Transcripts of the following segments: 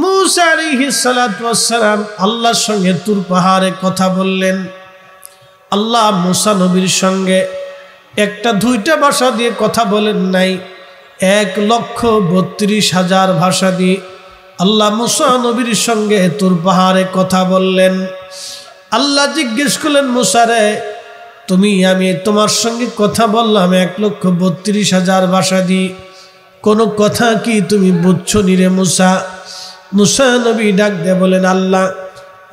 মুসারিহিসালাম আল্লাহর সঙ্গে তুর পাহাড়ে কথা বললেন আল্লাহ মুসা নবীর সঙ্গে একটা দুইটা ভাষা দিয়ে কথা বলেন নাই এক লক্ষ বত্রিশ হাজার ভাষা দিয়ে আল্লাহ মুসা নবীর সঙ্গে তুর পাহাড়ে কথা বললেন আল্লাহ জিজ্ঞেস করলেন মুসারে তুমি আমি তোমার সঙ্গে কথা বললাম এক লক্ষ বত্রিশ হাজার ভাষা দিয়ে কোনো কথা কি তুমি বুঝছো নিরে মুসা মুসা নবী ডাক দে বলেন আল্লাহ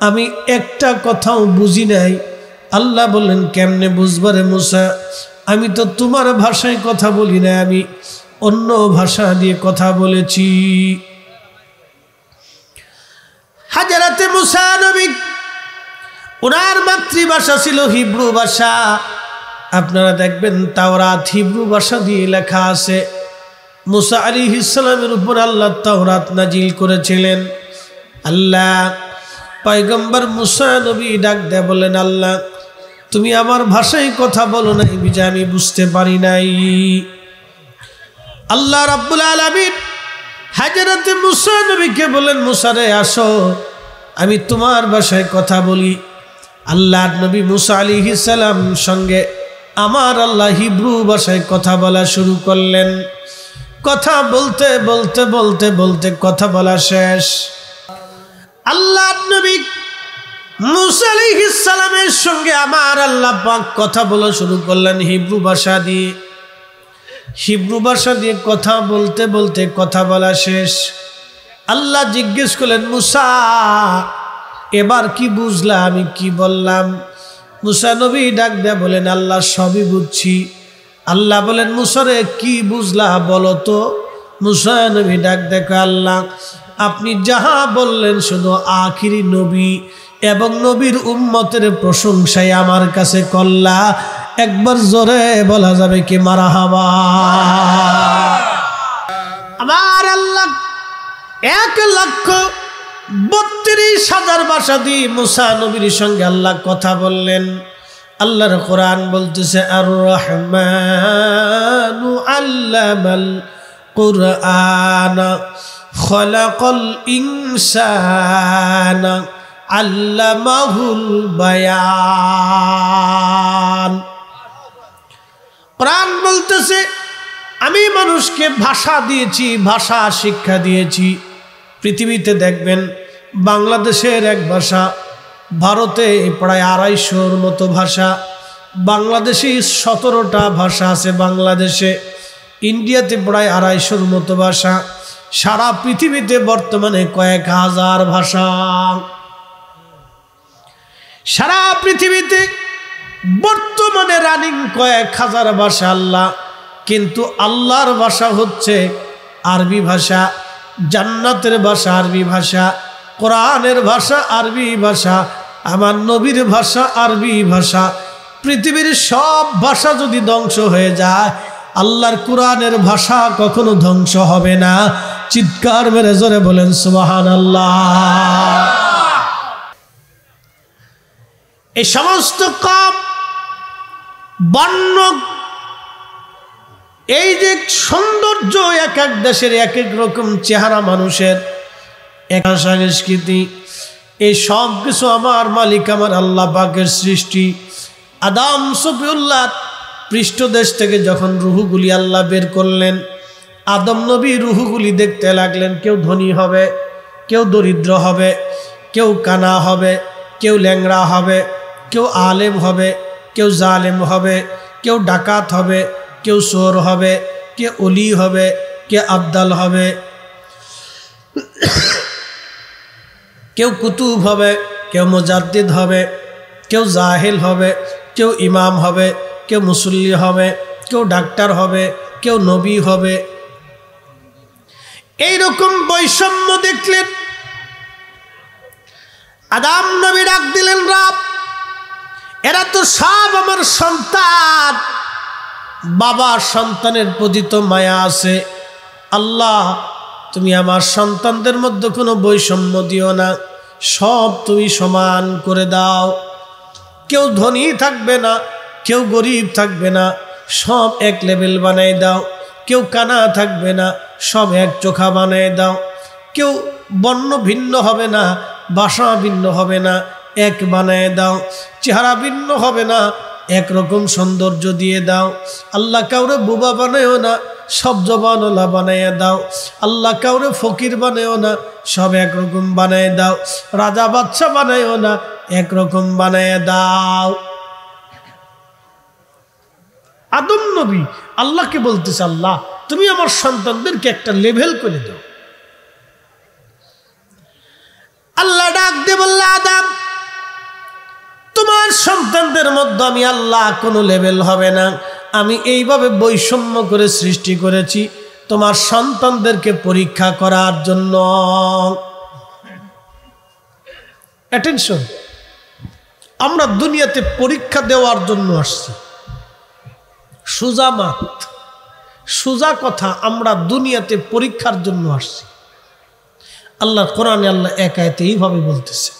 আমি একটা কথাও বুঝি নাই আল্লাহ বললেন কেমনে বুঝবারে মুসা আমি তো তোমার ভাষায় কথা বলি না আমি অন্য ভাষা দিয়ে কথা বলেছি হাজারাতে মুসা নবী ওনার মাতৃভাষা ছিল হিব্রু ভাষা আপনারা দেখবেন তাওরাত হিব্রু ভাষা দিয়ে লেখা আছে মুসা আলী ইসলামের উপর আল্লাহ তাহরাত নাজিল করেছিলেন আল্লাহ পাইগম্বর মুসা নবী ডাক দেয় বলেন আল্লাহ তুমি আমার ভাষায় কথা বলো নাই যে আমি বুঝতে পারি নাই আল্লাহ রাবুল আলমিন হাজারাতে মুসা নবীকে বলেন মুসারে আসো আমি তোমার ভাষায় কথা বলি আল্লাহ নবী মুসা আলী সালাম সঙ্গে আমার আল্লাহ হিব্রু ভাষায় কথা বলা শুরু করলেন কথা বলতে বলতে বলতে বলতে কথা বলা শেষ আল্লাহ নবী মুসালিহিসালামের সঙ্গে আমার আল্লাহ পাক কথা বলা শুরু করলেন হিব্রু ভাষা দিয়ে হিব্রু ভাষা দিয়ে কথা বলতে বলতে কথা বলা শেষ আল্লাহ জিজ্ঞেস করলেন মুসা এবার কি বুঝলাম আমি কি বললাম মুসা নবী ডাক দেয়া বলেন আল্লাহ সবই বুঝছি আল্লাহ বলেন মুসরে কি বুঝলা বলো তো মুসায় নবী ডাক দেখো আল্লাহ আপনি যাহা বললেন শুধু আখিরি নবী এবং নবীর উম্মতের প্রশংসায় আমার কাছে কল্লা একবার জোরে বলা যাবে কি মারা হাবা আমার আল্লাহ এক লক্ষ বত্রিশ হাজার বাসা দিয়ে মুসা নবীর সঙ্গে আল্লাহ কথা বললেন আল্লাহর কোরআন বলতেছে আর রহমানু আল্লামাল কোরআন খলাকল ইনসান আল্লামাহুল বায়ান কোরআন বলতেছে আমি মানুষকে ভাষা দিয়েছি ভাষা শিক্ষা দিয়েছি পৃথিবীতে দেখবেন বাংলাদেশের এক ভাষা ভারতে প্রায় আড়াইশোর মতো ভাষা বাংলাদেশে সতেরোটা ভাষা আছে বাংলাদেশে ইন্ডিয়াতে প্রায় আড়াইশোর মতো ভাষা সারা পৃথিবীতে বর্তমানে কয়েক হাজার ভাষা সারা পৃথিবীতে বর্তমানে রানিং কয়েক হাজার ভাষা আল্লাহ কিন্তু আল্লাহর ভাষা হচ্ছে আরবি ভাষা জান্নাতের ভাষা আরবি ভাষা কোরআনের ভাষা আরবি ভাষা আমার নবীর ভাষা আরবি ভাষা পৃথিবীর সব ভাষা যদি ধ্বংস হয়ে যায় আল্লাহর কোরআনের ভাষা কখনো ধ্বংস হবে না চিৎকার মেরে জোরে বলেন সুবাহান আল্লাহ এই সমস্ত কম বন্য এই যে সৌন্দর্য এক এক দেশের এক এক রকম চেহারা মানুষের এক সংস্কৃতি এই সব কিছু আমার মালিক আমার আল্লাহ পাকের সৃষ্টি আদাম সফিউল্লাহ পৃষ্ঠদেশ থেকে যখন রুহুগুলি আল্লাহ বের করলেন আদম নবী রুহুগুলি দেখতে লাগলেন কেউ ধনী হবে কেউ দরিদ্র হবে কেউ কানা হবে কেউ ল্যাংড়া হবে কেউ আলেম হবে কেউ জালেম হবে কেউ ডাকাত হবে কেউ সোর হবে কে অলি হবে কে আবদাল হবে কেউ কুতুব হবে কেউ মোজাদ্দিদ হবে কেউ জাহিল হবে কেউ ইমাম হবে কেউ মুসল্লি হবে কেউ ডাক্তার হবে কেউ নবী হবে এইরকম বৈষম্য দেখলেন আদাম নবী ডাক দিলেন রাব এরা তো সব আমার সন্তান বাবার সন্তানের প্রতি তো মায়া আছে আল্লাহ তুমি আমার সন্তানদের মধ্যে কোনো বৈষম্য দিও না সব তুমি সমান করে দাও কেউ ধনী থাকবে না কেউ গরিব থাকবে না সব এক লেভেল বানাই দাও কেউ কানা থাকবে না সব এক চোখা বানাই দাও কেউ বর্ণ ভিন্ন হবে না বাসা ভিন্ন হবে না এক বানায় দাও চেহারা ভিন্ন হবে না একরকম সৌন্দর্য দিয়ে দাও আল্লাহ কাউরে বোবা বানায়ও না সব ওলা বানাইয়া দাও আল্লাহ কাউরে ফকির বানায়ও না সব একরকম বানায় দাও রাজা বাচ্চা বানায়ও না একরকম বানায় দাও আদম নবী আল্লাহকে বলতেছে আল্লাহ তুমি আমার সন্তানদেরকে একটা লেভেল করে দাও আল্লাহ ডাক দে বললা আদাম তোমার সন্তানদের মধ্যে আমি আল্লাহ কোনো লেভেল হবে না আমি এইভাবে বৈষম্য করে সৃষ্টি করেছি তোমার সন্তানদেরকে পরীক্ষা করার জন্য অ্যাটেনশন আমরা দুনিয়াতে পরীক্ষা দেওয়ার জন্য আসছি সুজা মাত সুজা কথা আমরা দুনিয়াতে পরীক্ষার জন্য আসছি আল্লাহ কোরআনে আল্লাহ একায়তে এইভাবে বলতেছে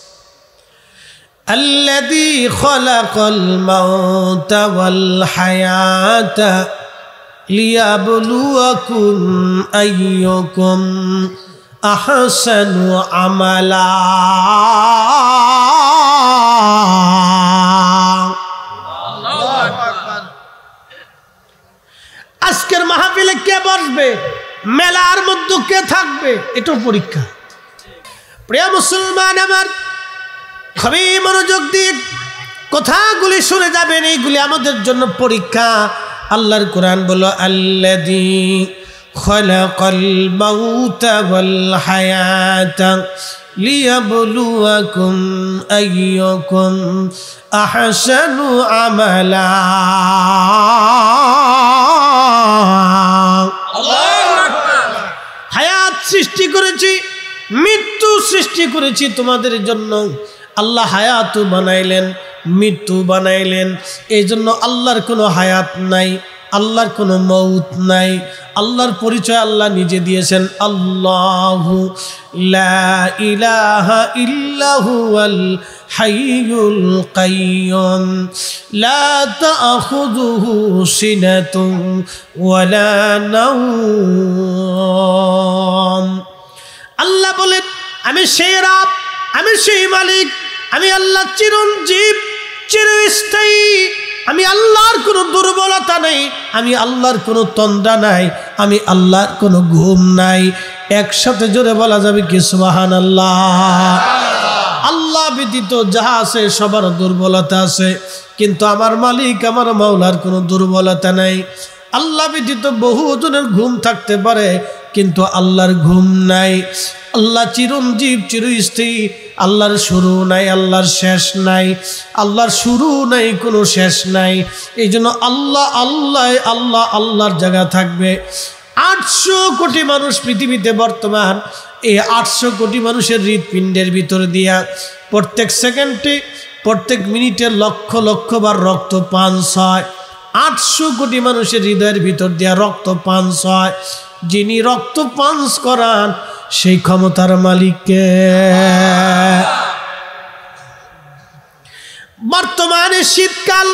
الذي خلق الموت والحياة ليبلوكم أيكم أحسن عملا আজকের মাহফিলে কে বসবে মেলার মধ্যে কে থাকবে এটা পরীক্ষা প্রিয় মুসলমান আমার সবই মনোযোগ দিয়ে কথাগুলি শুনে যাবেন এইগুলি আমাদের জন্য পরীক্ষা আল্লাহর কোরআন বলো আল্লাদি হায়াত সৃষ্টি করেছি মৃত্যু সৃষ্টি করেছি তোমাদের জন্য আল্লাহ হায়াতু বানাইলেন মৃত্যু বানাইলেন এই জন্য আল্লাহর কোনো হায়াত নাই আল্লাহর কোনো মৌত নাই আল্লাহর পরিচয় আল্লাহ নিজে দিয়েছেন আল্লাহু ইলাহা ইল্লাহু আল হাইয়ুল কাইয়ুম লা তাখুযুহু সিনাতুন ওয়ালা নাওম আল্লাহ বলেন আমি সেই রব আমি সেই মালিক আমি আল্লাহ চিরঞ্জীব চিরস্থায়ী আমি আল্লাহর কোনো দুর্বলতা নাই আমি আল্লাহর কোনো তন্দ্রা নাই আমি আল্লাহর কোনো ঘুম নাই একসাথে জোরে বলা যাবে কি সুবাহান আল্লাহ আল্লাহ ব্যতীত যাহা আছে সবার দুর্বলতা আছে কিন্তু আমার মালিক আমার মাওলার কোনো দুর্বলতা নাই আল্লাহ ব্যতীত ওজনের ঘুম থাকতে পারে কিন্তু আল্লাহর ঘুম নাই আল্লাহ চিরঞ্জীব চিরস্থী আল্লাহর শুরু নাই আল্লাহর শেষ নাই আল্লাহর শুরু নাই কোনো শেষ নাই এই জন্য আল্লাহ আল্লাহ আল্লাহ আল্লাহর জায়গা থাকবে আটশো কোটি মানুষ পৃথিবীতে বর্তমান এই আটশো কোটি মানুষের হৃৎপিণ্ডের ভিতর দিয়া প্রত্যেক সেকেন্ডে প্রত্যেক মিনিটে লক্ষ লক্ষ বার রক্ত পান ছয় আটশো কোটি মানুষের হৃদয়ের ভিতর দিয়া রক্ত পাঞ্চ হয় যিনি রক্ত পাঞ্চ করান সেই ক্ষমতার মালিককে বর্তমানে শীতকাল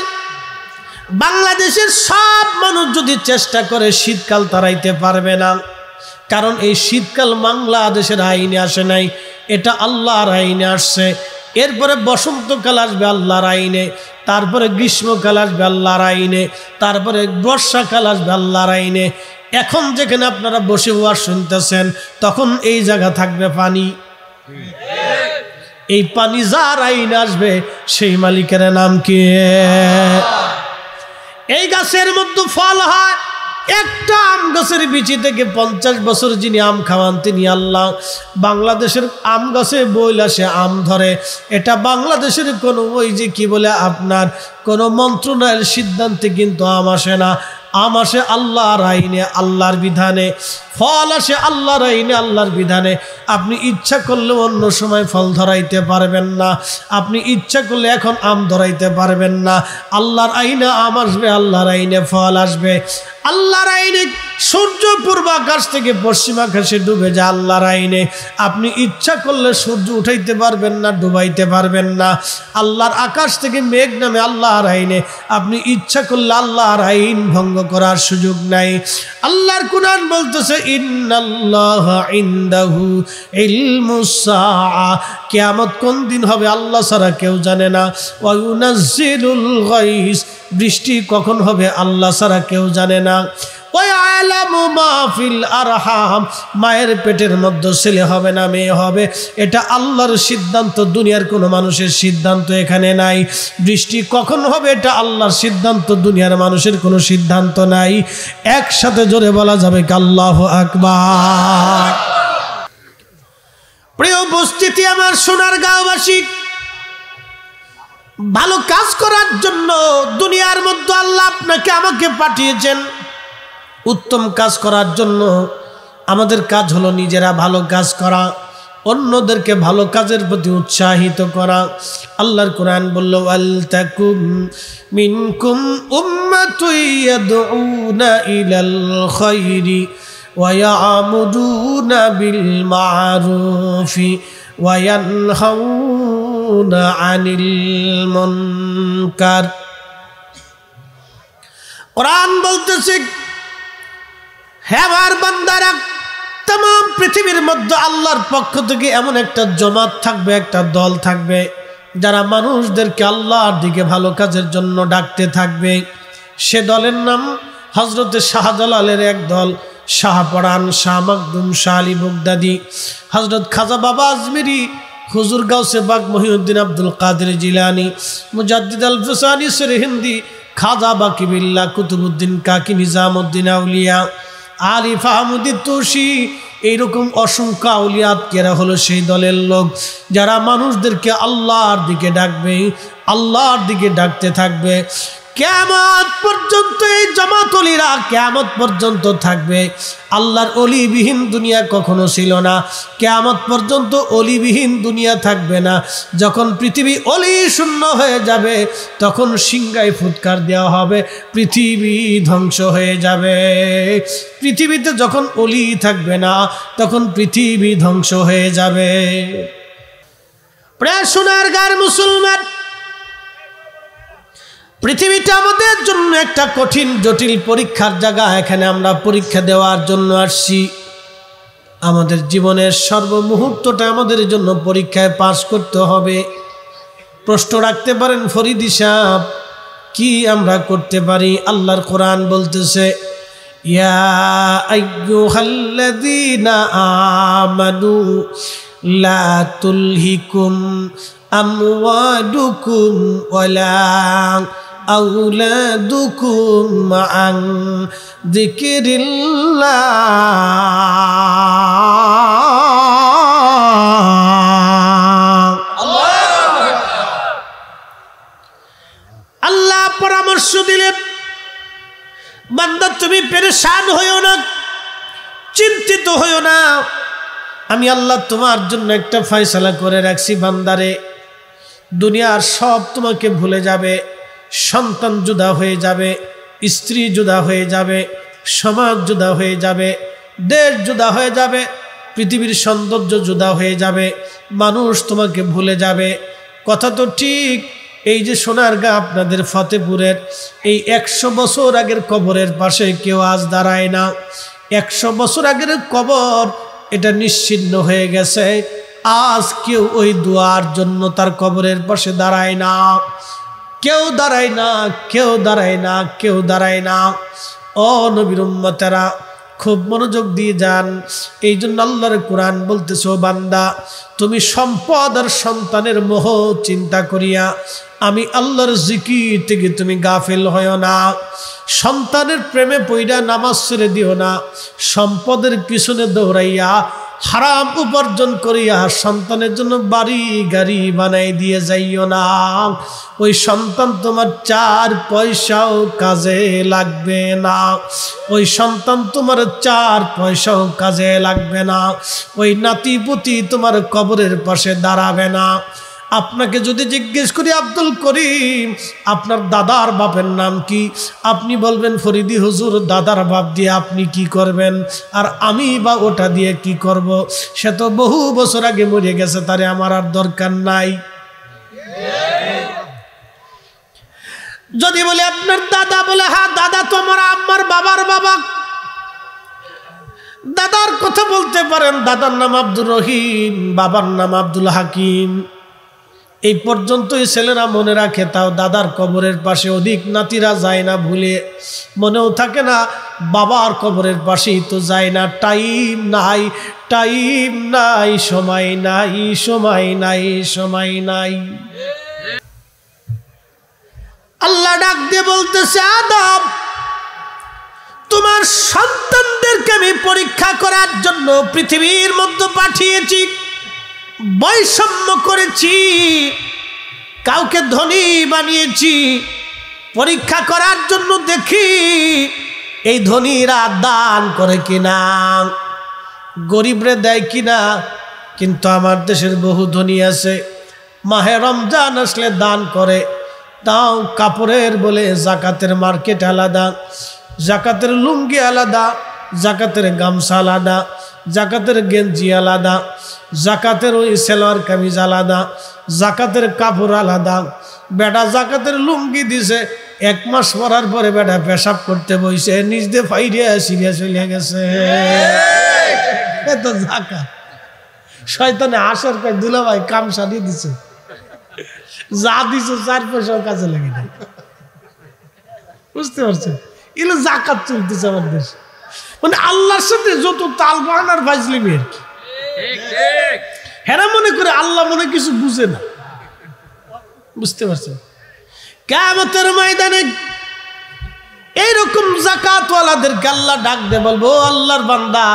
বাংলাদেশের সব মানুষ যদি চেষ্টা করে শীতকাল তারাইতে পারবে না কারণ এই শীতকাল বাংলাদেশের আইনে আসে নাই এটা আল্লাহর আইনে আসছে এরপরে বসন্তকাল আসবে আল্লাহর আইনে তারপরে গ্রীষ্মকাল আসবে আল্লাহর আইনে তারপরে বর্ষাকাল আসবে আল্লাহর আইনে এখন যেখানে আপনারা বসে ওয়ার শুনতেছেন তখন এই জায়গা থাকবে পানি এই পানি যার আইন আসবে সেই মালিকের নাম কি এই গাছের মধ্যে ফল হয় একটা আম গাছের বিচি থেকে পঞ্চাশ বছর যিনি আম খাওয়ান তিনি আল্লাহ বাংলাদেশের আম গাছে বইলা সে আম ধরে এটা বাংলাদেশের কোনো ওই যে কি বলে আপনার কোনো মন্ত্রণালয়ের সিদ্ধান্তে কিন্তু আম আসে না আম আসে আল্লাহর আইনে আল্লাহর বিধানে ফল আসে আল্লাহর আইনে আল্লাহর বিধানে আপনি ইচ্ছা করলে অন্য সময় ফল ধরাইতে পারবেন না আপনি ইচ্ছা করলে এখন আম ধরাইতে পারবেন না আল্লাহর আইনে আম আসবে আল্লাহর আইনে ফল আসবে আল্লাহর আইনে সূর্য পূর্বাকাশ থেকে পশ্চিমাকাশে ডুবে যায় আল্লাহর আইনে আপনি ইচ্ছা করলে সূর্য উঠাইতে পারবেন না ডুবাইতে পারবেন না আল্লাহর আকাশ থেকে মেঘ নামে আল্লাহর আইনে আপনি ইচ্ছা করলে আল্লাহর আইন ভঙ্গ করার সুযোগ নাই আল্লাহর কুরআন বলতেছে কেয়ামত কোন দিন হবে আল্লাহ ছাড়া কেউ জানে না ওয়াইনাজিলুল গাইস বৃষ্টি কখন হবে আল্লাহ ছাড়া কেউ জানে না ওই মাহফিল মায়ের পেটের মধ্যে ছেলে হবে না মেয়ে হবে এটা আল্লাহর সিদ্ধান্ত দুনিয়ার কোনো মানুষের সিদ্ধান্ত এখানে নাই বৃষ্টি কখন হবে এটা আল্লাহর সিদ্ধান্ত দুনিয়ার মানুষের কোনো সিদ্ধান্ত নাই একসাথে জোরে বলা যাবে আল্লাহ আকবার প্রিয় উপস্থিতি আমার সোনার গাঁওবাসী ভালো কাজ করার জন্য দুনিয়ার মধ্যে আল্লাহ আপনাকে আমাকে পাঠিয়েছেন উত্তম কাজ করার জন্য আমাদের কাজ হলো নিজেরা ভালো কাজ করা অন্যদেরকে ভালো কাজের প্রতি উৎসাহিত করা আল্লাহর কোরআন বলল আল তাকুম মিনকুম উম্মাতুইয়াদউনা ইলাল খায়রি ওয়ায়ামুদুনা বিল মারুফি ওয়ায়ানহাউনা কোরআন বলতেছে হে বান্দারা তাম পৃথিবীর মধ্যে আল্লাহর পক্ষ থেকে এমন একটা জমাত থাকবে একটা দল থাকবে যারা মানুষদেরকে আল্লাহর দিকে ভালো কাজের জন্য ডাকতে থাকবে সে দলের নাম হজরতে শাহজালালের এক দল শাহ মকদুম শাহ আলী বগদাদি হজরত খাজা বাবা আজমিরি হুজুরগাঁও সেবাক মহিউদ্দিন আব্দুল কাদের জিলানি মুজাদ্দিদ আল ফুসানি সের হিন্দি খাজা বাকি বিল্লা কুতুবুদ্দিন কাকি নিজামুদ্দিন আউলিয়া আলী আহমদি তুষি এইরকম অসংখ্য কেরা হলো সেই দলের লোক যারা মানুষদেরকে আল্লাহর দিকে ডাকবে আল্লাহর দিকে ডাকতে থাকবে কেমত পর্যন্ত এই জমাতলিরা কেমত পর্যন্ত থাকবে আল্লাহর অলিবিহীন দুনিয়া কখনো ছিল না কেমত পর্যন্ত অলিবিহীন দুনিয়া থাকবে না যখন পৃথিবী অলি শূন্য হয়ে যাবে তখন সিংহায় ফুৎকার দেওয়া হবে পৃথিবী ধ্বংস হয়ে যাবে পৃথিবীতে যখন অলি থাকবে না তখন পৃথিবী ধ্বংস হয়ে যাবে প্রায় সোনার গার মুসলমান পৃথিবীটা আমাদের জন্য একটা কঠিন জটিল পরীক্ষার জায়গা এখানে আমরা পরীক্ষা দেওয়ার জন্য আসছি আমাদের জীবনের সর্বমুহূর্তটা আমাদের জন্য পরীক্ষায় পাশ করতে হবে প্রশ্ন রাখতে পারেন ফরিদি সাহ কি আমরা করতে পারি আল্লাহর কোরআন বলতেছে আমানু أولادكم عن ذكر الله আল্লাহ পরামর্শ দিলেন বান্দা তুমি পেরেশান হইও না চিন্তিত হইও না আমি আল্লাহ তোমার জন্য একটা ফয়সালা করে রাখছি বান্দারে দুনিয়ার সব তোমাকে ভুলে যাবে সন্তান জুদা হয়ে যাবে স্ত্রী জুদা হয়ে যাবে সমাজ জুদা হয়ে যাবে দেশ জুদা হয়ে যাবে পৃথিবীর সৌন্দর্য জুদা হয়ে যাবে মানুষ তোমাকে ভুলে যাবে কথা তো ঠিক এই যে সোনার গা আপনাদের ফতেপুরের এই একশো বছর আগের কবরের পাশে কেউ আজ দাঁড়ায় না একশো বছর আগের কবর এটা নিশ্চিন্ন হয়ে গেছে আজ কেউ ওই দুয়ার জন্য তার কবরের পাশে দাঁড়ায় না কেউ দাঁড়ায় না কেউ দাঁড়ায় না কেউ দাঁড়ায় না ও নবীর উম্মতেরা খুব মনোযোগ দিয়ে যান এই জন্য আল্লাহর কোরআন বলতেছ বান্দা তুমি সম্পদ আর সন্তানের মোহ চিন্তা করিয়া আমি আল্লাহর জিকি থেকে তুমি গাফেল হয় না সন্তানের প্রেমে পইডা নামাজ ছেড়ে দিও না সম্পদের পিছনে দৌড়াইয়া হারাম উপার্জন করিয়া সন্তানের জন্য বাড়ি গাড়ি বানাই দিয়ে যাইও না ওই সন্তান তোমার চার পয়সাও কাজে লাগবে না ওই সন্তান তোমার চার পয়সাও কাজে লাগবে না ওই নাতিপুতি তোমার কবরের পাশে দাঁড়াবে না আপনাকে যদি জিজ্ঞেস করি আব্দুল করিম আপনার দাদার বাপের নাম কি আপনি বলবেন ফরিদি হুজুর দাদার বাপ দিয়ে আপনি কি করবেন আর আমি বা ওটা দিয়ে কি করব। সে তো বহু বছর আগে মরে গেছে তারে আমার আর দরকার নাই যদি বলে আপনার দাদা বলে হ্যাঁ দাদা তোমার আমার বাবার বাবা দাদার কথা বলতে পারেন দাদার নাম আব্দুর রহিম বাবার নাম আব্দুল হাকিম এই পর্যন্তই ছেলেরা মনে রাখে তাও দাদার কবরের পাশে অধিক নাতিরা যায় না ভুলে মনেও থাকে না বাবার কবরের পাশেই তো যায় না টাইম নাই টাইম নাই সময় নাই সময় নাই সময় নাই আল্লাহ ডাক দিয়ে বলতেছে আদব তোমার সন্তানদেরকে আমি পরীক্ষা করার জন্য পৃথিবীর মধ্যে পাঠিয়েছি বৈষম্য করেছি কাউকে ধনী বানিয়েছি পরীক্ষা করার জন্য দেখি এই ধনীরা দান করে কিনা গরিবরে দেয় কিনা কিন্তু আমার দেশের বহু ধনী আছে মাহে রমজান আসলে দান করে তাও কাপড়ের বলে জাকাতের মার্কেট আলাদা জাকাতের লুঙ্গি আলাদা জাকাতের গামছা আলাদা জাকাতের গেঞ্জি আলাদা জাকাতের ওই সেলোয়ার কামিজ আলাদা জাকাতের কাপড় আলাদা বেটা জাকাতের লুঙ্গি দিছে এক মাস পরার পরে বেটা পেশাব করতে বইছে নিজ দিয়ে ফাইরিয়া সিরিয়া চলে গেছে এত জাকাত শয়তানে আসার পর দুলাভাই কাম সারিয়ে দিছে যা দিছে চার পয়সাও কাজে লাগে না বুঝতে পারছে এগুলো জাকাত চলতেছে আমার দেশে মানে আল্লাহর সাথে যত তাল আর বাজলি আর কি হেরা মনে করে আল্লাহ মনে কিছু বুঝে না বুঝতে পারছেন কেমতের ময়দানে এইরকম জাকাতওয়ালাদের গাল্লা ডাক দে বলবো আল্লাহর বান্দা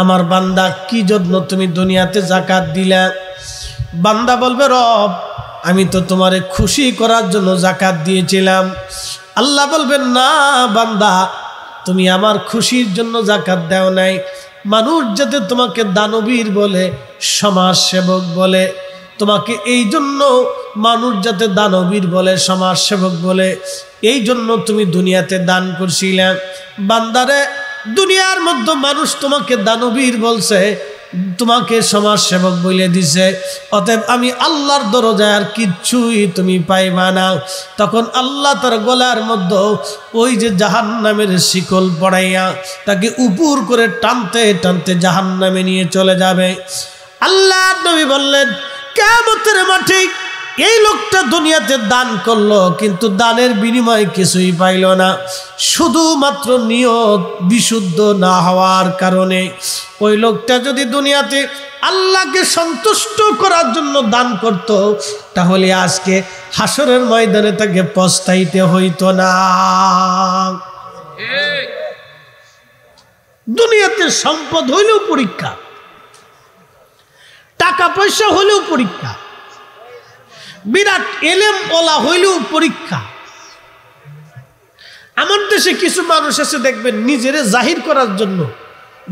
আমার বান্দা কি জন্য তুমি দুনিয়াতে জাকাত দিলা বান্দা বলবে রব আমি তো তোমারে খুশি করার জন্য জাকাত দিয়েছিলাম আল্লাহ বলবেন না বান্দা তুমি আমার খুশির জন্য জাকাত দেও নাই মানুষ যাতে তোমাকে দানবীর বলে সমাজ সেবক বলে তোমাকে এই জন্য মানুষ যাতে দানবীর বলে সমাজ সেবক বলে এই জন্য তুমি দুনিয়াতে দান করছিলে বান্দারে দুনিয়ার মধ্যে মানুষ তোমাকে দানবীর বলছে তোমাকে সমাজ সেবক বলে দিছে অতএব আমি আল্লাহর দরজায় আর কিচ্ছুই তুমি পাইবা না তখন আল্লাহ তার গলার মধ্যে ওই যে জাহান নামের শিকল পড়াইয়া তাকে উপর করে টানতে টানতে জাহান নামে নিয়ে চলে যাবে আল্লাহ নবী বললেন কেমন মাঠে এই লোকটা দুনিয়াতে দান করলো কিন্তু দানের বিনিময়ে কিছুই পাইল না শুধুমাত্র নিয়ত বিশুদ্ধ না হওয়ার কারণে ওই লোকটা যদি দুনিয়াতে আল্লাহকে সন্তুষ্ট করার জন্য দান করত তাহলে আজকে হাসরের ময়দানে তাকে পস্তাইতে হইতো না দুনিয়াতে সম্পদ হইলেও পরীক্ষা টাকা পয়সা হলেও পরীক্ষা বিরাট এলেম ওলা হইলেও পরীক্ষা আমার দেশে কিছু মানুষ এসে দেখবেন নিজেরে জাহির করার জন্য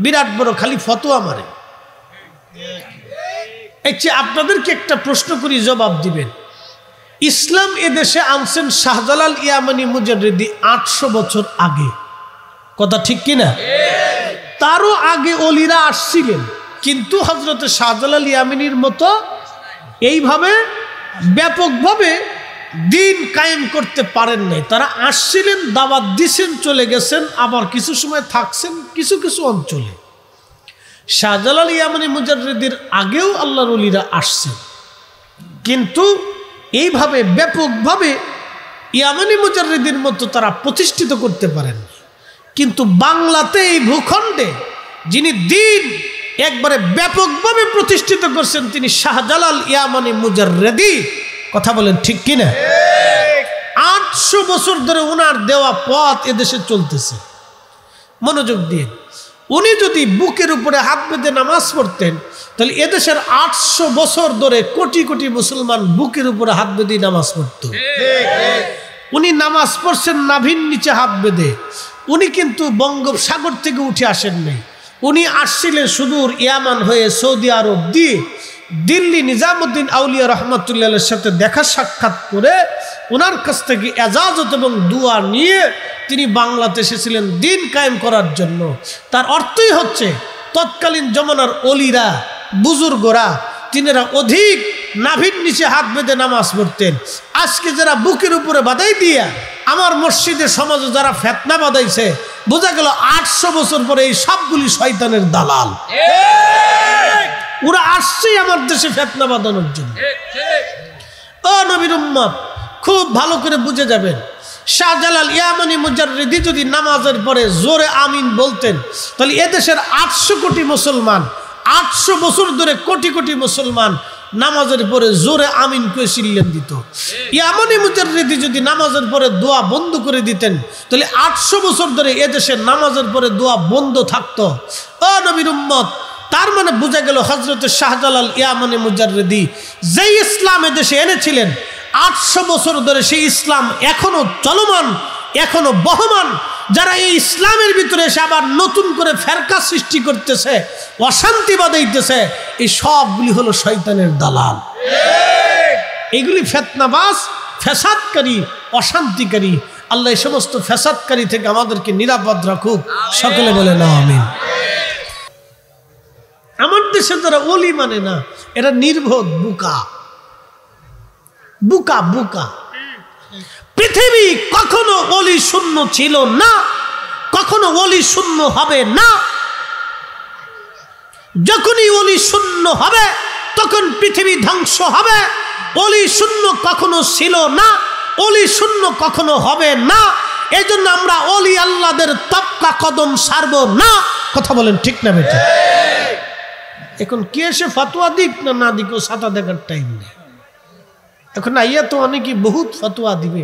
বিরাট বড় খালি ফতোয়া মারে আপনাদেরকে একটা প্রশ্ন করি জবাব দিবেন ইসলাম এদেশে আনছেন শাহজালাল ইয়ামানি মুজারিদি আটশো বছর আগে কথা ঠিক কিনা তারও আগে অলিরা আসছিলেন কিন্তু হজরত শাহজালাল ইয়ামিনীর মতো এইভাবে ব্যাপকভাবে দিন কায়েম করতে পারেন নাই তারা আসছিলেন দাবাত দিছেন চলে গেছেন আবার কিছু সময় থাকছেন কিছু কিছু অঞ্চলে শাহজালাল ইয়ামানি মুজারিদের আগেও আল্লাহ রলিরা আসছেন কিন্তু এইভাবে ব্যাপকভাবে ইয়ামানি মুজারিদের মতো তারা প্রতিষ্ঠিত করতে পারেন কিন্তু বাংলাতে এই ভূখণ্ডে যিনি দিন একবারে ব্যাপকভাবে প্রতিষ্ঠিত করছেন তিনি শাহজালাল ইয়ামানি মুজাররেদি কথা বলেন ঠিক কিনা আটশো বছর ধরে উনার দেওয়া পথ এদেশে চলতেছে মনোযোগ দিয়ে উনি যদি বুকের উপরে হাত বেঁধে নামাজ পড়তেন তাহলে এদেশের আটশো বছর ধরে কোটি কোটি মুসলমান বুকের উপরে হাত বেঁধে নামাজ পড়ত উনি নামাজ পড়ছেন নাভিন নিচে হাত বেঁধে উনি কিন্তু বঙ্গোপসাগর থেকে উঠে আসেন নাই উনি আসছিলেন সুদূর ইয়ামান হয়ে সৌদি আরব দিয়ে দিল্লি নিজামুদ্দিন আউলিয়া রহমতুল্লাহের সাথে দেখা সাক্ষাৎ করে ওনার কাছ থেকে এজাজত এবং দুয়া নিয়ে তিনি বাংলাতে এসেছিলেন দিন কায়েম করার জন্য তার অর্থই হচ্ছে তৎকালীন যমনার অলিরা বুজুর্গরা তিনেরা অধিক নাভির নিচে হাত বেঁধে নামাজ পড়তেন আজকে যারা বুকের উপরে বাদাই দিয়া আমার মসজিদে সমাজে যারা ফেতনা বাদাইছে বোঝা গেল আটশো বছর পরে এই সবগুলি শয়তানের দালাল ওরা আসছেই আমার দেশে ফেতনা বাঁধানোর জন্য ও নবীর খুব ভালো করে বুঝে যাবেন শাহজালাল ইয়ামানি মুজারিদি যদি নামাজের পরে জোরে আমিন বলতেন তাহলে এদেশের আটশো কোটি মুসলমান আটশো বছর ধরে কোটি কোটি মুসলমান নামাজের পরে জোরে আমিন করে সিল্লেন দিত ইয়ামনি রীতি যদি নামাজের পরে দোয়া বন্ধ করে দিতেন তাহলে আটশো বছর ধরে এদেশে নামাজের পরে দোয়া বন্ধ থাকতো অনবির উম্মত তার মানে বোঝা গেল হজরত শাহজালাল ইয়ামনি রেদি যেই ইসলাম এদেশে এনেছিলেন আটশো বছর ধরে সেই ইসলাম এখনও চলমান এখনও বহমান যারা এই ইসলামের ভিতরে এসে আবার নতুন করে ফেরকা সৃষ্টি করতেছে অশান্তি বাদাইতেছে এই সবগুলি হলো শয়তানের দালাল এগুলি ফেতনাবাস ফেসাদকারী অশান্তিকারী আল্লাহ এই সমস্ত ফেসাদকারী থেকে আমাদেরকে নিরাপদ রাখুক সকলে বলে না আমি আমার দেশে যারা অলি মানে না এরা নির্বোধ বুকা বুকা বুকা পৃথিবী কখনো অলি শূন্য ছিল না কখনো অলি শূন্য হবে না যখনই অলি শূন্য হবে তখন পৃথিবী ধ্বংস হবে অলি শূন্য কখনো ছিল না অলি শূন্য কখনো হবে না এই জন্য আমরা অলি আল্লাদের তপকা কদম সারব না কথা বলেন ঠিক না বেটা এখন কে এসে ফতোয়া দিক না না দিক ও সাঁতার দেখার টাইম নেই এখন আইয়া তো অনেকে বহুত ফতোয়া দিবে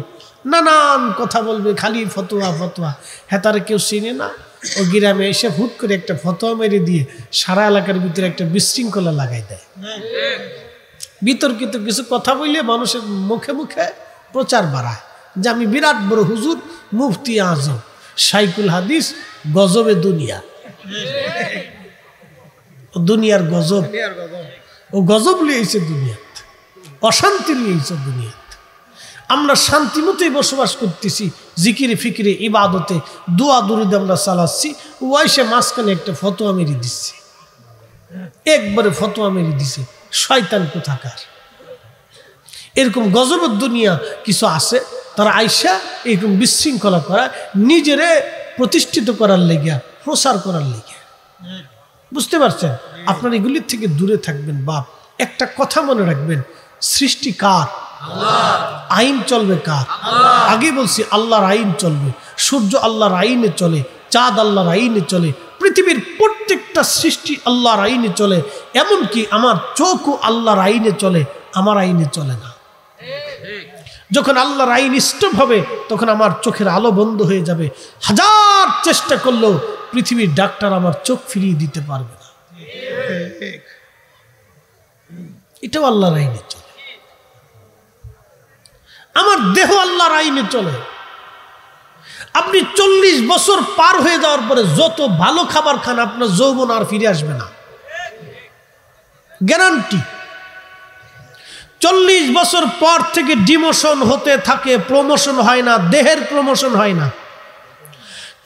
নানান কথা বলবে খালি ফতোয়া ফতোয়া হেতারে হ্যাঁ, কেউ চিনে না ও গ্রামে এসে হুট করে একটা ফতোয়া মেরে দিয়ে সারা এলাকার ভিতরে একটা বিশৃঙ্খলা লাগাই দেয় বিতর্কিত কিছু কথা বললে মানুষের মুখে মুখে প্রচার বাড়ায় যে আমি বিরাট বড় হুজুর মুফতি আজম সাইকুল হাদিস গজবে দুনিয়া দুনিয়ার গজব ও গজব লিয়েছে দুনিয়াত অশান্তি লিয়েছে দুনিয়া আমরা শান্তি মতোই বসবাস করতেছি জিকিরে ফিকিরে ইবাদতে দোয়া দুরিদে আমরা চালাচ্ছি ওয়াইসে মাঝখানে একটা ফতোয়া মেরি দিচ্ছে একবারে ফতোয়া মেরি দিছে শয়তান কোথাকার এরকম গজবত দুনিয়া কিছু আছে তারা আইসা এরকম বিশৃঙ্খলা করা নিজেরে প্রতিষ্ঠিত করার লেগিয়া প্রসার করার লেগিয়া বুঝতে পারছেন আপনার এগুলির থেকে দূরে থাকবেন বাপ একটা কথা মনে রাখবেন সৃষ্টিকার আইন চলবে কার আগে বলছি আল্লাহর আইন চলবে সূর্য আল্লাহর আইনে চলে চাঁদ আল্লাহর আইনে চলে পৃথিবীর প্রত্যেকটা সৃষ্টি আল্লাহর আইনে চলে এমনকি আমার চোখও আল্লাহর আইনে চলে আমার আইনে চলে না যখন আল্লাহর আইন স্টপ হবে তখন আমার চোখের আলো বন্ধ হয়ে যাবে হাজার চেষ্টা করলেও পৃথিবীর ডাক্তার আমার চোখ ফিরিয়ে দিতে পারবে না এটাও আল্লাহর আইনে চলে আমার দেহ আল্লাহর আইনে চলে আপনি চল্লিশ বছর পার হয়ে যাওয়ার পরে যত ভালো খাবার খান আপনার যৌবন আর ফিরে আসবে না গ্যারান্টি চল্লিশ বছর পর থেকে ডিমোশন হতে থাকে প্রমোশন হয় না দেহের প্রমোশন হয় না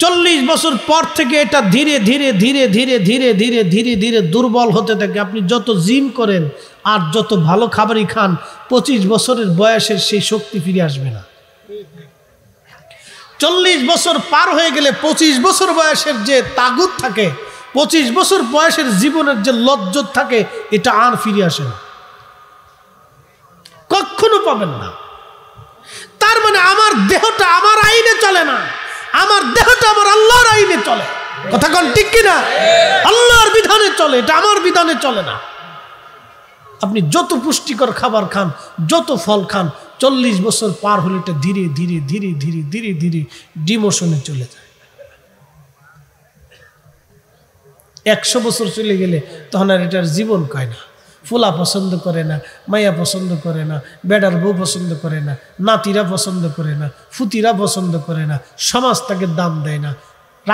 চল্লিশ বছর পর থেকে এটা ধীরে ধীরে ধীরে ধীরে ধীরে ধীরে ধীরে ধীরে দুর্বল হতে থাকে আপনি যত জিম করেন আর যত ভালো খাবারই খান পঁচিশ বছরের বয়সের সেই শক্তি ফিরে আসবে না চল্লিশ বছর পার হয়ে গেলে পঁচিশ বছর বয়সের যে তাগুদ থাকে পঁচিশ বছর বয়সের জীবনের যে লজ্জত থাকে এটা আর ফিরে আসে না কখনো পাবেন না তার মানে আমার দেহটা আমার আইনে চলে না আমার দেহটা আমার আল্লাহর আইনে চলে কথা কন ঠিক কিনা আল্লাহর বিধানে চলে এটা আমার বিধানে চলে না আপনি যত পুষ্টিকর খাবার খান যত ফল খান চল্লিশ বছর পার হলে এটা ধীরে ধীরে ধীরে ধীরে ধীরে ধীরে ডিমোশনে চলে যায় একশো বছর চলে গেলে তখন আর এটার জীবন কয় না ফুলা পছন্দ করে না মায়া পছন্দ করে না বেডার বউ পছন্দ করে না নাতিরা পছন্দ করে না ফুতিরা পছন্দ করে না সমাজ তাকে দাম দেয় না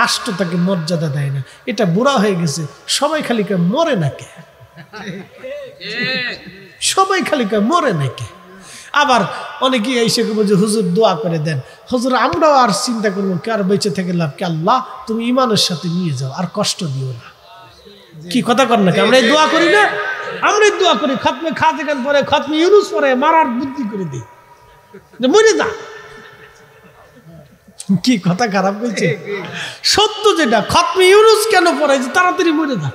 রাষ্ট্র তাকে মর্যাদা দেয় না এটা বুড়া হয়ে গেছে সবাই খালি কে মরে না কে সবাই খালি কয় মরে নাকি আবার অনেকে এসে যে হুজুর দোয়া করে দেন হুজুর আমরাও আর চিন্তা করবো কার বেঁচে থেকে লাভ কে আল্লাহ তুমি ইমানের সাথে নিয়ে যাও আর কষ্ট দিও না কি কথা কর নাকি আমরা দোয়া করি না আমরা দোয়া করি খতমে খাতেকান পরে খতমে ইউনুস পরে মারার বুদ্ধি করে দিই মরে যা কি কথা খারাপ বলছে সত্য যেটা খতমে ইউনুস কেন পড়াইছে তাড়াতাড়ি মরে যা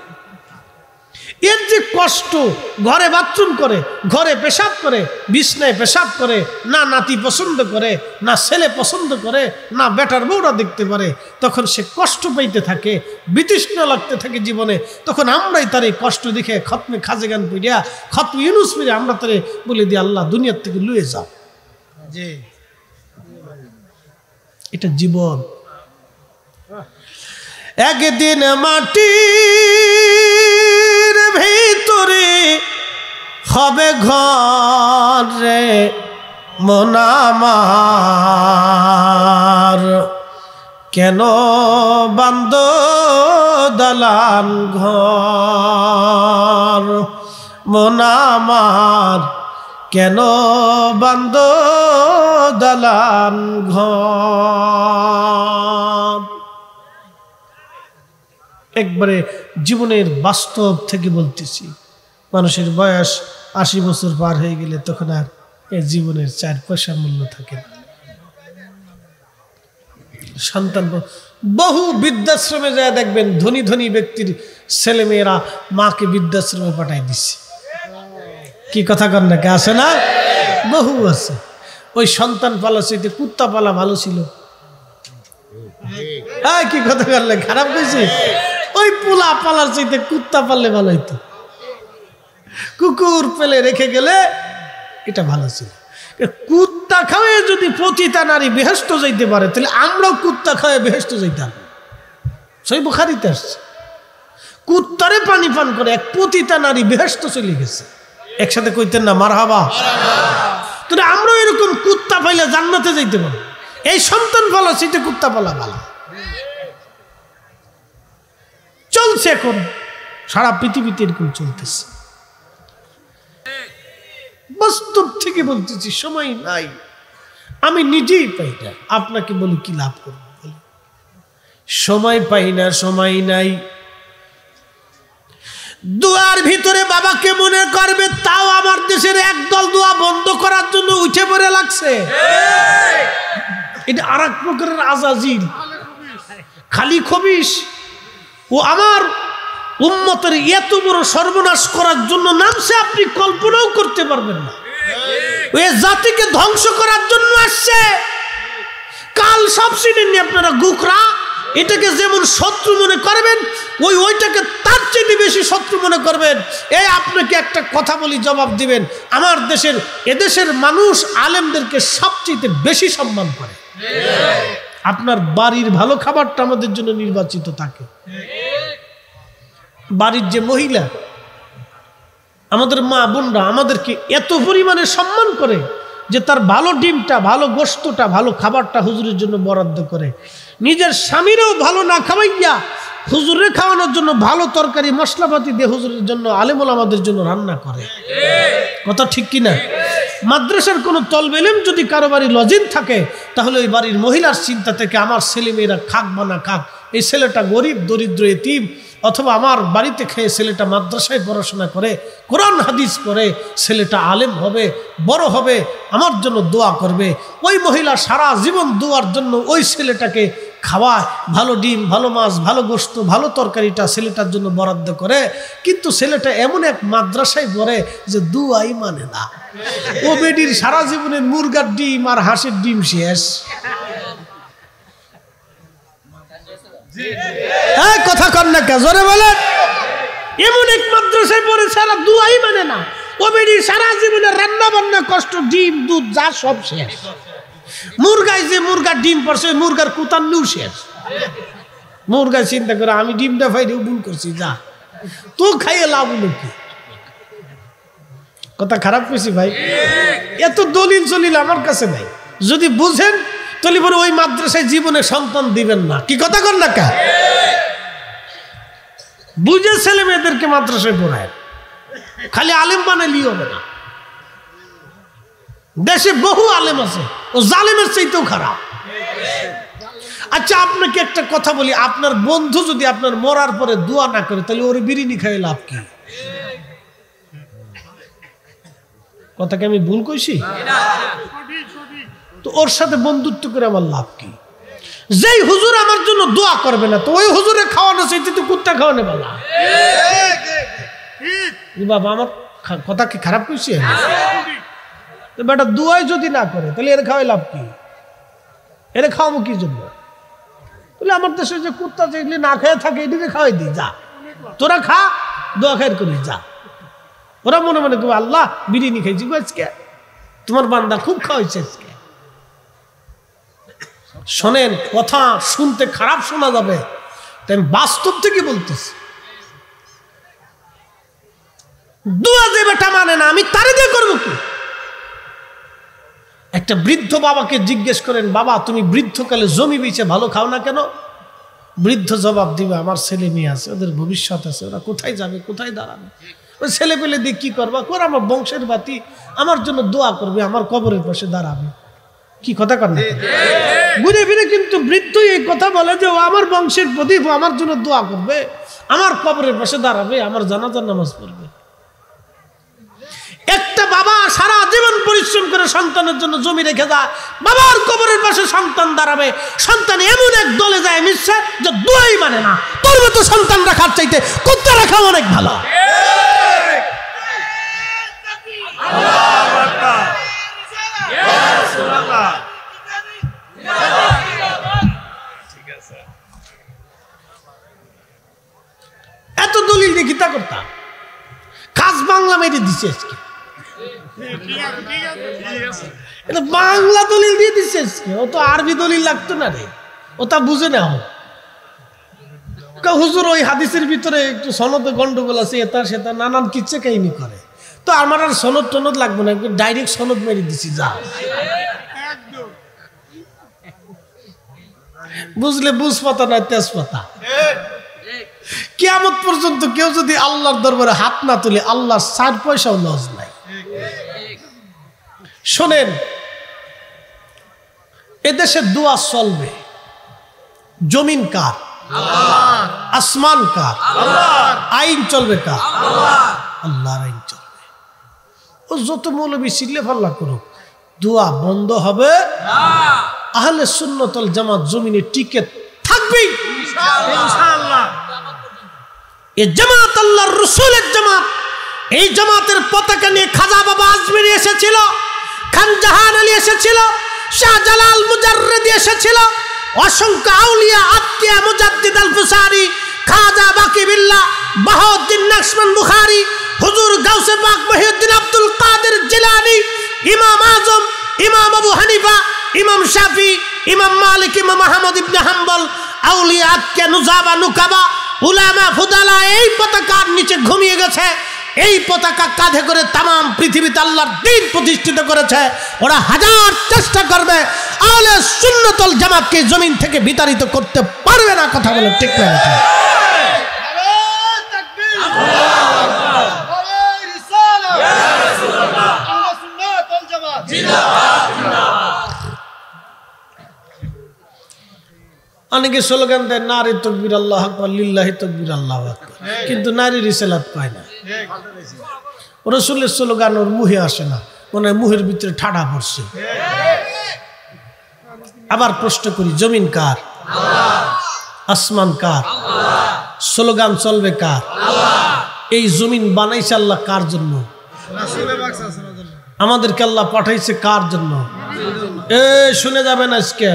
এর যে কষ্ট ঘরে বাথরুম করে ঘরে পেশাব করে বিছনায় পেশাব করে না নাতি পছন্দ করে না ছেলে পছন্দ করে না বেটার বউরা দেখতে পারে তখন সে কষ্ট পাইতে থাকে বিতৃষ্ণা লাগতে থাকে জীবনে তখন আমরাই তার এই কষ্ট দেখে খতমে খাজে গান পিড়িয়া খতম ইউনুস পিড়ে আমরা তারে বলে দিই আল্লাহ দুনিয়ার থেকে লুয়ে যাও যে এটা জীবন একদিন মাটি দিনের ভিতরে হবে ঘরে মনামার কেন বান্দ দালান ঘর মোনামার কেন বান্দ দালান ঘর একবারে জীবনের বাস্তব থেকে বলতেছি মানুষের বয়স আশি বছর পার হয়ে গেলে তখন আর এই জীবনের চার পয়সা মূল্য থাকে না সন্তান বহু বৃদ্ধাশ্রমে যা দেখবেন ধনী ধনী ব্যক্তির ছেলে মেয়েরা মাকে বৃদ্ধাশ্রমে পাঠাই দিচ্ছে কি কথা কর নাকি আছে না বহু আছে ওই সন্তান পালা সেটি কুত্তা পালা ভালো ছিল হ্যাঁ কি কথা করলে খারাপ হয়েছে ওই পোলা পালার চাইতে কুত্তা পাললে ভালো হইতো কুকুর পেলে রেখে গেলে এটা ভালো ছিল কুত্তা খাওয়ে যদি পতিতা নারী বেহস্ত যাইতে পারে তাহলে আমরাও কুত্তা খাওয়ে বেহস্ত যাইতাম সেই বুখারিতে আসছে কুত্তারে পানি পান করে এক পতিতা নারী বেহস্ত চলে গেছে একসাথে কইতেন না মার হাবা তাহলে আমরাও এরকম কুত্তা পাইলে জান্নাতে যাইতে পারি এই সন্তান পালা সেটা কুত্তা পালা ভালো চলছে এখন সারা পৃথিবীতে এরকম চলতেছে বাস্তব থেকে বলতেছি সময় নাই আমি নিজেই পাই না আপনাকে বলি কি লাভ করব সময় পাই না সময় নাই দুয়ার ভিতরে বাবাকে মনে করবে তাও আমার দেশের একদল দোয়া বন্ধ করার জন্য উঠে পড়ে লাগছে এটা আর এক প্রকারের আজাজিল খালি খবিস ও আমার উম্মতের এত বড় সর্বনাশ করার জন্য নামছে আপনি কল্পনাও করতে পারবেন না এ জাতিকে ধ্বংস করার জন্য আসছে কাল সব চিনেননি আপনারা গুখরা এটাকে যেমন শত্রু মনে করবেন ওই ওইটাকে তার চেয়ে বেশি শত্রু মনে করবেন এ আপনাকে একটা কথা বলি জবাব দিবেন আমার দেশের এদেশের মানুষ আলেমদেরকে সবচেয়ে বেশি সম্মান করে আপনার বাড়ির ভালো খাবারটা আমাদের জন্য নির্বাচিত থাকে বাড়ির যে মহিলা আমাদের মা বোনরা আমাদেরকে এত পরিমাণে সম্মান করে যে তার ভালো ডিমটা ভালো গোস্তটা ভালো খাবারটা হুজুরের জন্য বরাদ্দ করে নিজের স্বামীরও ভালো না খাওয়াইয়া হুজুরে খাওয়ানোর জন্য ভালো তরকারি মশলাপাতি দিয়ে হুজুরের জন্য আলেমল আমাদের জন্য রান্না করে কথা ঠিক কিনা মাদ্রাসার কোনো তলবেলেম যদি কারো বাড়ি লজিন থাকে তাহলে ওই বাড়ির মহিলার চিন্তা থেকে আমার ছেলেমেয়েরা খাক বা না খাক এই ছেলেটা গরিব দরিদ্র এতিম অথবা আমার বাড়িতে খেয়ে ছেলেটা মাদ্রাসায় পড়াশোনা করে কোরআন হাদিস করে ছেলেটা আলেম হবে বড় হবে আমার জন্য দোয়া করবে ওই মহিলা সারা জীবন দোয়ার জন্য ওই ছেলেটাকে খাওয়ায় ভালো ডিম ভালো মাছ ভালো গোস্ত ভালো তরকারিটা ছেলেটার জন্য বরাদ্দ করে কিন্তু ছেলেটা এমন এক মাদ্রাসায় পড়ে যে দুয়াই মানে না ও বেডির সারা জীবনে মুরগার ডিম আর হাঁসের ডিম শেষ হ্যাঁ কথা কন না কে জোরে বলেন এমন এক পড়ে সারা দুয়াই মানে না সারা জীবনে রান্না বান্না কষ্ট ডিম দুধ যা সব শেষ মুরগায় যে মুরগার ডিম পড়ছে ওই শেষ মুরগা চিন্তা করে আমি ডিমটা ফাইরে ভুল করছি যা তো খাইয়ে লাভ কি কথা খারাপ পেয়েছি ভাই এত দলিল চলিল আমার কাছে ভাই যদি বুঝেন তলিপুর ওই মাদ্রাসায় জীবনে সন্তান দিবেন না কি কথা কর না বুঝে ছেলে মেয়েদেরকে মাদ্রাসায় পড়ায় খালি আলেম মানে লি হবে না দেশে বহু আলেম আছে ও জালেমের চাইতেও খারাপ আচ্ছা আপনাকে একটা কথা বলি আপনার বন্ধু যদি আপনার মরার পরে দোয়া না করে তাহলে ওর বিরিনি খাই লাভ কি কথাকে আমি ভুল কইছি তো ওর সাথে বন্ধুত্ব করে আমার লাভ কি যেই হুজুর আমার জন্য দোয়া করবে না তো ওই হুজুরে খাওয়ানো সেই তুই কুত্তা খাওয়ানো বলা বাবা আমার কথা কি খারাপ করছি বেটা দোয়াই যদি না করে তাহলে এর খাওয়াই লাভ কি এর খাওয়াবো কি জন্য তাহলে আমার দেশে যে কুত্তা যেগুলি না খেয়ে থাকে এটিকে খাওয়াই দিই যা তোরা খা দোয়া খায়ের করিস যা ওরা মনে মনে করবে আল্লাহ বিরিয়ানি খাইছি আজকে তোমার বান্দা খুব খাওয়াইছে আজকে শোনেন কথা শুনতে খারাপ শোনা যাবে তাই আমি বাস্তব থেকে বলতেছি যে বেটা মানে না আমি তারে দিয়ে করবো কি একটা বৃদ্ধ বাবাকে জিজ্ঞেস করেন বাবা তুমি বৃদ্ধকালে জমি বিছে ভালো খাও না কেন বৃদ্ধ জবাব দিবে আমার ছেলে মেয়ে আছে ওদের ভবিষ্যৎ আছে ওরা কোথায় যাবে কোথায় দাঁড়াবে ওই ছেলে পেলে দিয়ে কী করবা কর আমার বংশের বাতি আমার জন্য দোয়া করবে আমার কবরের পাশে দাঁড়াবে কি কথা কর না ঘুরে ফিরে কিন্তু বৃদ্ধ এই কথা বলে যে ও আমার বংশের প্রদীপ আমার জন্য দোয়া করবে আমার কবরের পাশে দাঁড়াবে আমার জানাজার নামাজ পড়বে একটা বাবা সারা জীবন পরিশ্রম করে সন্তানের জন্য জমি রেখে যায় বাবার কবরের পাশে সন্তান দাঁড়াবে সন্তান এমন এক দলে যায় মিশ্রা যে দোয়াই মানে না তোর মতো সন্তান রাখার চাইতে কুত্তা রাখা অনেক ভালো দিছে এটা বাংলা দলিল দিয়ে দিছে ও তো আরবি দলিল লাগতো না রে ও তা বুঝে না হোক হুজুর ওই হাদিসের ভিতরে একটু সনদ গন্ডগোল আছে এটা সেটা নানান কিচ্ছে কাহিনি করে তো আমার আর সনদ টনদ লাগবে না ডাইরেক্ট সনদ মেরে দিছি যা বুঝলে বুঝ পাতা না তেজ পাতা কেমন পর্যন্ত কেউ যদি আল্লাহর দরবারে হাত না তুলে আল্লাহর ষাট পয়সাও লজ নাই শোনেন এদেশে দোয়া চলবে জমিন কার আসমান কার আইন চলবে কার আল্লাহর আইন চলবে ও যত মৌলবী শিখলে ফাল্লা করুক দোয়া বন্ধ হবে আহলে সুন্নতল জামাত জমিনে টিকে থাকবে এ জামাত আল্লাহর রসুলের জামাত এই জামাতের পতাকা নিয়ে খাজা বাবা আজমির এসেছিল খান জাহান আলী এসেছিল শাহজালাল মুজারদি এসেছিল অসংখ্য আউলিয়া আত্মিয়া মুজাদ্দিদ আল ফুসারি খাজা বাকি বিল্লা বাহাউদ্দিন নাকসমান বুখারি হুজুর গাউসে পাক মহিউদ্দিন আব্দুল কাদের জিলানি ইমাম আজম ইমাম আবু হানিফা ইমাম শাফি ইমাম মালিক ইমাম আহমদ ইবনে হাম্বল আউলিয়া আত্মিয়া নুজাবা নুকাবা উলামা ফুদালা এই পতাকার নিচে ঘুমিয়ে গেছে এই পতাকা কাঁধে করে তাম পৃথিবীতে আল্লাহর দিন প্রতিষ্ঠিত করেছে ওরা হাজার চেষ্টা করবে তাহলে শূন্যতল জামাতকে জমিন থেকে বিতাড়িত করতে পারবে না কথা বলে ঠিক না জিন্দাবাদ অনেকে স্লোগান দেয় নারী তকবির আল্লাহ আকবর লিল্লাহি তকবির আল্লাহ আকবর কিন্তু নারীর ইসলাত পায় না রসুলের স্লোগান ওর মুহে আসে না মনে হয় মুহের ভিতরে ঠাডা পড়ছে আবার প্রশ্ন করি জমিন কার আসমান কার স্লোগান চলবে কার এই জমিন বানাইছে আল্লাহ কার জন্য আমাদেরকে আল্লাহ পাঠাইছে কার জন্য এ শুনে যাবেন আজকে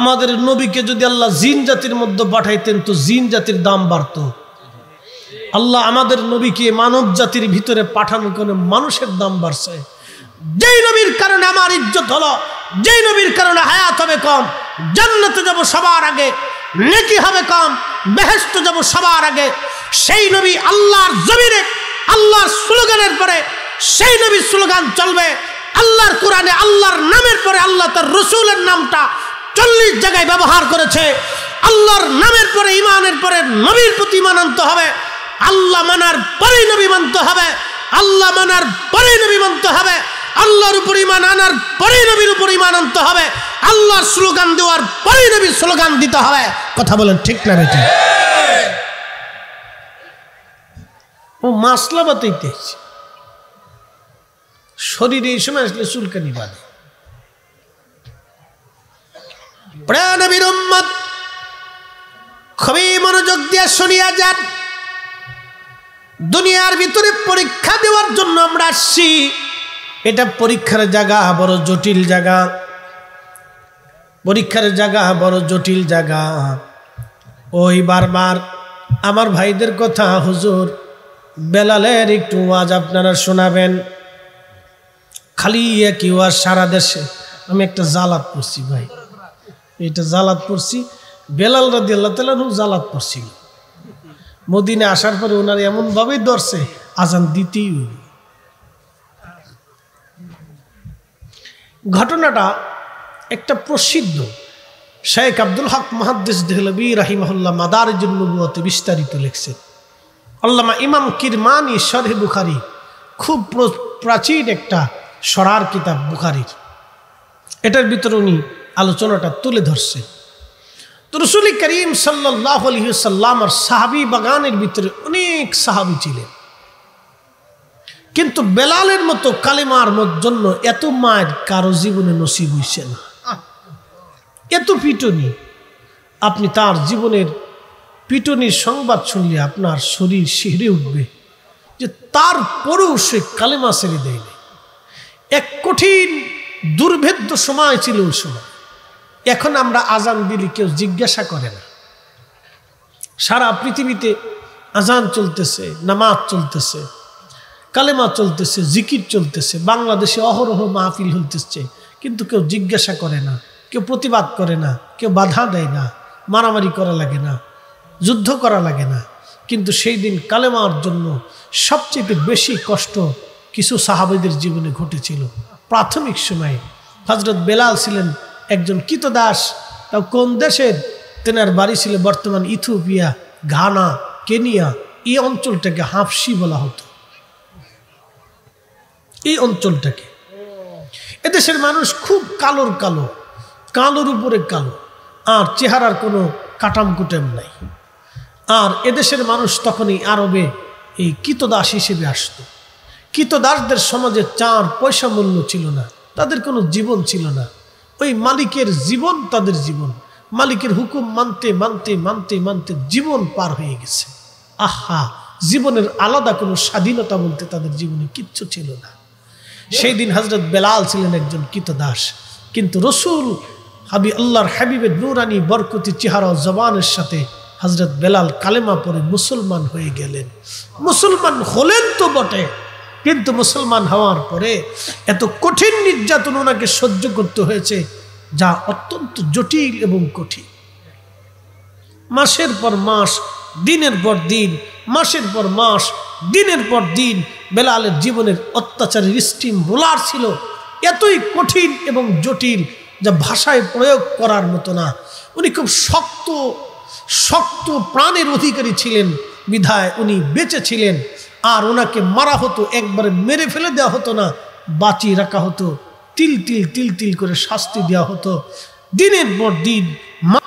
আমাদের নবীকে যদি আল্লাহ জিন জাতির মধ্যে পাঠাইতেন তো জিন জাতির দাম বাড়ত আল্লাহ আমাদের নবীকে মানব জাতির ভিতরে পাঠানো করে মানুষের দাম বাড়ছে যেই নবীর কারণে আমার ইজ্জত হলো যেই নবীর কারণে হায়াত হবে কম জান্নাতে যাব সবার আগে নেকি হবে কম বেহেস্ত যাব সবার আগে সেই নবী আল্লাহর জমিনে আল্লাহর স্লোগানের পরে সেই নবীর স্লোগান চলবে আল্লাহর কোরআনে আল্লাহর নামের পরে আল্লাহ তার রসুলের নামটা চল্লিশ জায়গায় ব্যবহার করেছে আল্লাহর নামের পরে ইমানের পরে নবীর প্রতি ইমান আনতে হবে আল্লাহ মানার পরেই নবী মানতে হবে আল্লাহ মানার পরেই নবী মানতে হবে আল্লাহর উপর ইমান আনার পরেই নবীর উপর ইমান আনতে হবে আল্লাহর স্লোগান দেওয়ার পরেই নবীর স্লোগান দিতে হবে কথা বলেন ঠিক না বেটি ও মাসলা বাতিতে শরীরে এই সময় আসলে চুলকানি বাঁধে খুবই মনোযোগ দিয়ে শুনিয়া যান দুনিয়ার ভিতরে পরীক্ষা দেওয়ার জন্য আমরা আসছি এটা পরীক্ষার জায়গা বড় জটিল জায়গা পরীক্ষার জায়গা বড় জটিল জায়গা ওই বারবার আমার ভাইদের কথা হুজুর বেলালের একটু আজ আপনারা শোনাবেন খালি একই ওয়াজ সারা দেশে আমি একটা জ্বালাত করছি ভাই এটা জালাত পড়ছি বেলাল রাদি আল্লাহ তালু জালাত পড়ছিল মদিনে আসার পরে ওনার এমনভাবেই ধরছে আজান দিতেই ঘটনাটা একটা প্রসিদ্ধ শেখ আব্দুল হক মহাদ্দেশ দেহলবী রাহিমহল্লা মাদারজুল নবুয়তে বিস্তারিত লিখছেন আল্লামা ইমাম কিরমানি শরহে বুখারি খুব প্রাচীন একটা সরার কিতাব বুখারির এটার ভিতরে উনি আলোচনাটা তুলে ধরছে তুরসুল করিম সাল্লাহ আলহিসাল্লাম আর সাহাবি বাগানের ভিতরে অনেক সাহাবি ছিলেন কিন্তু বেলালের মতো কালেমার জন্য এত মায়ের কারো জীবনে নসিব হইছে না এত পিটনি আপনি তার জীবনের পিটনির সংবাদ শুনলে আপনার শরীর শিহরে উঠবে যে তারপরেও সে কালেমা ছেড়ে দেয়নি এক কঠিন দুর্ভেদ্য সময় ছিল ওই সময় এখন আমরা আজান দিলি কেউ জিজ্ঞাসা করে না সারা পৃথিবীতে আজান চলতেছে নামাজ চলতেছে কালেমা চলতেছে জিকির চলতেছে বাংলাদেশে অহরহ মাহফিল হইতেছে কিন্তু কেউ জিজ্ঞাসা করে না কেউ প্রতিবাদ করে না কেউ বাধা দেয় না মারামারি করা লাগে না যুদ্ধ করা লাগে না কিন্তু সেই দিন কালেমার জন্য সবচেয়ে বেশি কষ্ট কিছু সাহাবেদের জীবনে ঘটেছিল প্রাথমিক সময়ে হজরত বেলাল ছিলেন একজন দাস কোন দেশের তেনার বাড়ি ছিল বর্তমান ইথিওপিয়া ঘানা কেনিয়া এই অঞ্চলটাকে হাফসি বলা হতো এই অঞ্চলটাকে এদেশের মানুষ খুব কালোর কালো কালোর উপরে কালো আর চেহারার কোনো কুটাম নাই আর এদেশের মানুষ তখনই আরবে এই কিতদাস হিসেবে আসত কিতদাসদের সমাজে চার পয়সা মূল্য ছিল না তাদের কোনো জীবন ছিল না ওই মালিকের জীবন তাদের জীবন মালিকের হুকুম মানতে মানতে মানতে মানতে জীবন পার হয়ে গেছে আহা জীবনের আলাদা কোনো স্বাধীনতা বলতে তাদের জীবনে কিচ্ছু ছিল না সেই দিন হজরত বেলাল ছিলেন একজন কিতদাস কিন্তু রসুল হাবি আল্লাহর হাবিবের নুরানি বরকতি চেহারা জবানের সাথে হজরত বেলাল কালেমা পরে মুসলমান হয়ে গেলেন মুসলমান হলেন তো বটে কিন্তু মুসলমান হওয়ার পরে এত কঠিন নির্যাতন ওনাকে সহ্য করতে হয়েছে যা অত্যন্ত জটিল এবং কঠিন মাসের পর মাস দিনের পর দিন মাসের পর মাস দিনের পর দিন বেলালের জীবনের অত্যাচারের স্টিম রোলার ছিল এতই কঠিন এবং জটিল যা ভাষায় প্রয়োগ করার মতো না উনি খুব শক্ত শক্ত প্রাণের অধিকারী ছিলেন বিধায় উনি বেঁচে ছিলেন আর ওনাকে মারা হতো একবারে মেরে ফেলে দেওয়া হতো না বাঁচিয়ে রাখা হতো তিল তিল তিল তিল করে শাস্তি দেওয়া হতো দিনের পর দিন